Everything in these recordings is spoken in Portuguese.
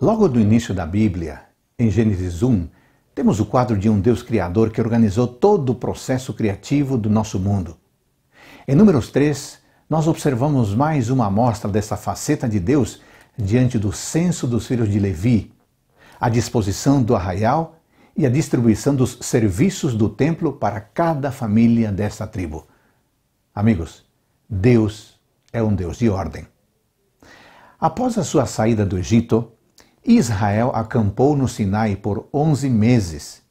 Logo no início da Bíblia, em Gênesis 1, temos o quadro de um Deus Criador que organizou todo o processo criativo do nosso mundo. Em Números 3, nós observamos mais uma amostra dessa faceta de Deus diante do censo dos filhos de Levi, a disposição do arraial e a distribuição dos serviços do templo para cada família dessa tribo. Amigos, Deus é um Deus de ordem. Após a sua saída do Egito, Israel acampou no Sinai por onze meses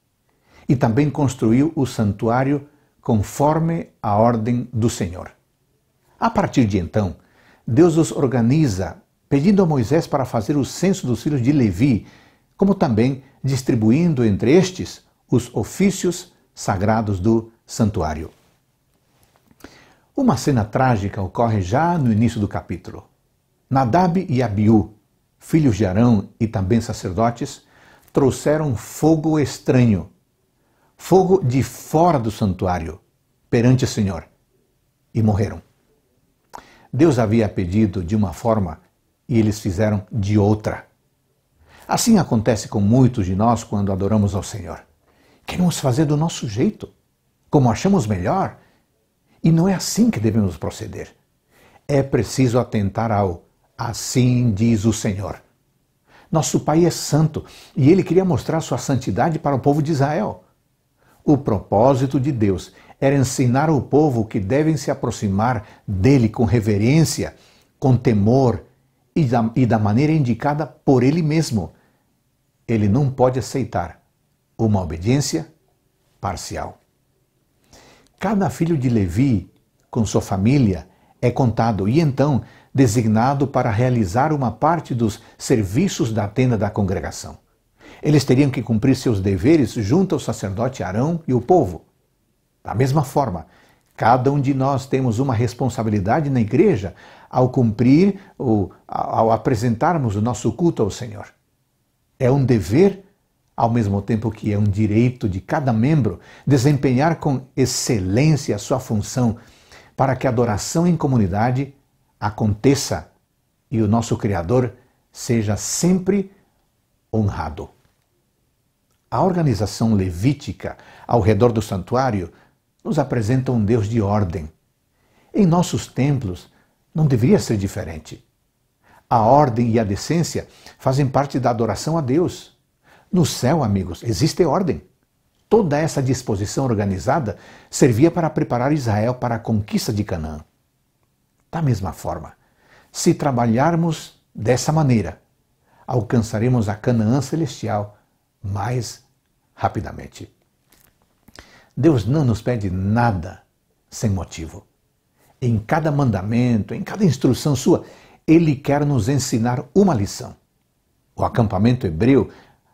e também construiu o santuário conforme a ordem do Senhor. A partir de então, Deus os organiza, pedindo a Moisés para fazer o censo dos filhos de Levi, como também distribuindo entre estes os ofícios sagrados do santuário. Uma cena trágica ocorre já no início do capítulo. Nadab e Abiú, filhos de Arão e também sacerdotes, trouxeram fogo estranho, fogo de fora do santuário, perante o Senhor, e morreram. Deus havia pedido de uma forma e eles fizeram de outra. Assim acontece com muitos de nós quando adoramos ao Senhor. Queremos fazer do nosso jeito, como achamos melhor, e não é assim que devemos proceder. É preciso atentar ao Assim diz o Senhor. Nosso Pai é santo e ele queria mostrar sua santidade para o povo de Israel. O propósito de Deus era ensinar ao povo que devem se aproximar dele com reverência, com temor e da, e da maneira indicada por ele mesmo. Ele não pode aceitar uma obediência parcial. Cada filho de Levi, com sua família, é contado e então designado para realizar uma parte dos serviços da tenda da congregação. Eles teriam que cumprir seus deveres junto ao sacerdote Arão e o povo. Da mesma forma, cada um de nós temos uma responsabilidade na igreja ao cumprir ou ao apresentarmos o nosso culto ao Senhor. É um dever, ao mesmo tempo que é um direito de cada membro desempenhar com excelência a sua função para que a adoração em comunidade aconteça e o nosso Criador seja sempre honrado. A organização levítica ao redor do santuário nos apresenta um Deus de ordem. Em nossos templos não deveria ser diferente. A ordem e a decência fazem parte da adoração a Deus. No céu, amigos, existe ordem. Toda essa disposição organizada servia para preparar Israel para a conquista de Canaã. Da mesma forma, se trabalharmos dessa maneira, alcançaremos a Canaã celestial mais rapidamente. Deus não nos pede nada sem motivo. Em cada mandamento, em cada instrução sua, ele quer nos ensinar uma lição. O acampamento hebreu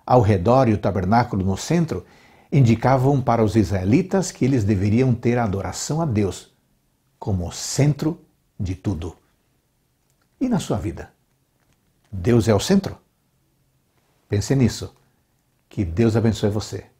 ao redor e o tabernáculo no centro indicavam para os israelitas que eles deveriam ter a adoração a Deus como centro de tudo. E na sua vida? Deus é o centro? Pense nisso. Que Deus abençoe você.